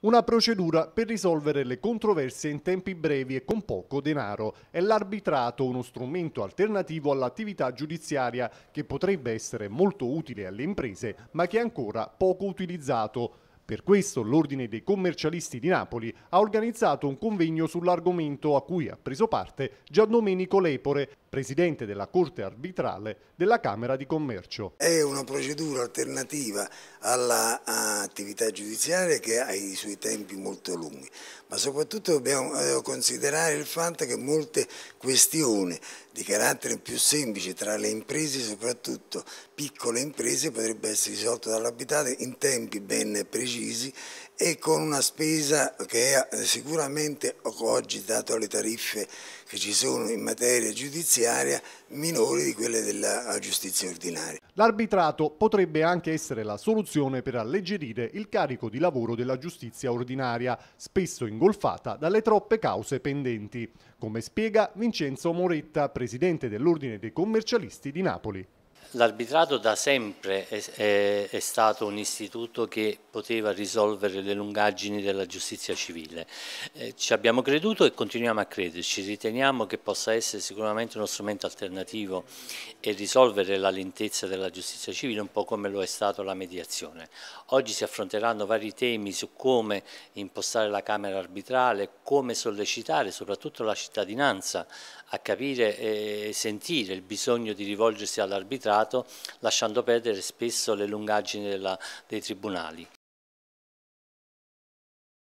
Una procedura per risolvere le controversie in tempi brevi e con poco denaro. È l'arbitrato uno strumento alternativo all'attività giudiziaria che potrebbe essere molto utile alle imprese ma che è ancora poco utilizzato. Per questo l'Ordine dei commercialisti di Napoli ha organizzato un convegno sull'argomento a cui ha preso parte Gian Domenico Lepore, presidente della Corte Arbitrale della Camera di Commercio. È una procedura alternativa all'attività giudiziaria che ha i suoi tempi molto lunghi, ma soprattutto dobbiamo eh, considerare il fatto che molte questioni di carattere più semplice tra le imprese, soprattutto piccole imprese, potrebbero essere risolte dall'abitato in tempi ben precisi incisi e con una spesa che è eh, sicuramente oggi, dato le tariffe che ci sono in materia giudiziaria, minore di quelle della giustizia ordinaria. L'arbitrato potrebbe anche essere la soluzione per alleggerire il carico di lavoro della giustizia ordinaria, spesso ingolfata dalle troppe cause pendenti, come spiega Vincenzo Moretta, presidente dell'Ordine dei commercialisti di Napoli. L'arbitrato da sempre è, è, è, stato un istituto che poteva risolvere le lungaggini della giustizia civile. Eh, ci abbiamo creduto e continuiamo a crederci, riteniamo che possa essere sicuramente uno strumento alternativo e risolvere la lentezza della giustizia civile un po' come lo è stato la mediazione. Oggi si affronteranno vari temi su come impostare la Camera arbitrale, come sollecitare soprattutto la cittadinanza a capire e sentire il bisogno di rivolgersi all'arbitrato Stato, lasciando perdere spesso le lungaggini della, dei tribunali.